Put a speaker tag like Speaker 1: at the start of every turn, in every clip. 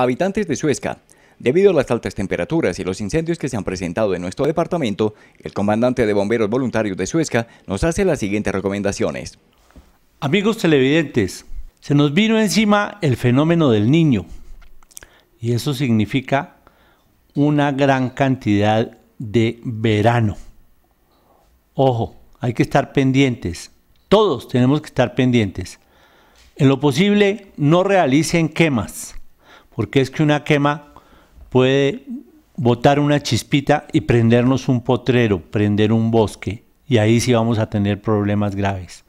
Speaker 1: Habitantes de Suezca, debido a las altas temperaturas y los incendios que se han presentado en nuestro departamento, el comandante de bomberos voluntarios de Suezca nos hace las siguientes recomendaciones.
Speaker 2: Amigos televidentes, se nos vino encima el fenómeno del niño y eso significa una gran cantidad de verano. Ojo, hay que estar pendientes, todos tenemos que estar pendientes. En lo posible, no realicen quemas porque es que una quema puede botar una chispita y prendernos un potrero, prender un bosque, y ahí sí vamos a tener problemas graves.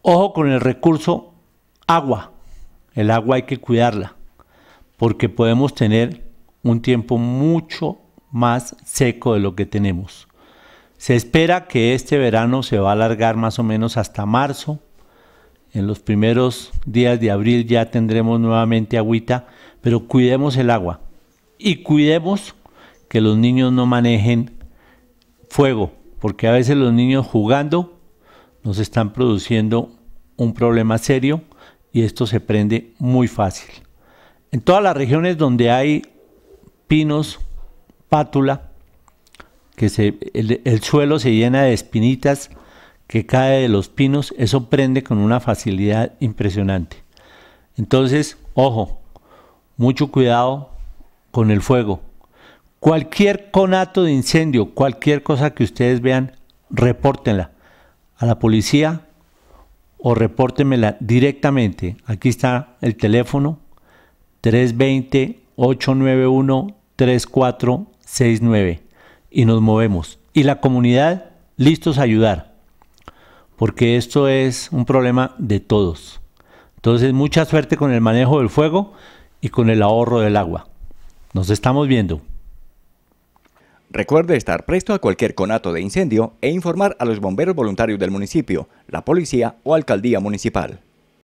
Speaker 2: Ojo con el recurso agua. El agua hay que cuidarla, porque podemos tener un tiempo mucho más seco de lo que tenemos. Se espera que este verano se va a alargar más o menos hasta marzo en los primeros días de abril ya tendremos nuevamente agüita, pero cuidemos el agua y cuidemos que los niños no manejen fuego, porque a veces los niños jugando nos están produciendo un problema serio y esto se prende muy fácil. En todas las regiones donde hay pinos, pátula, que se, el suelo se llena de espinitas, que cae de los pinos, eso prende con una facilidad impresionante. Entonces, ojo, mucho cuidado con el fuego. Cualquier conato de incendio, cualquier cosa que ustedes vean, repórtenla a la policía o repórtenmela directamente. Aquí está el teléfono 320-891-3469 y nos movemos. Y la comunidad, listos a ayudar porque esto es un problema de todos. Entonces, mucha suerte con el manejo del fuego y con el ahorro del agua. Nos estamos viendo.
Speaker 1: Recuerde estar presto a cualquier conato de incendio e informar a los bomberos voluntarios del municipio, la policía o alcaldía municipal.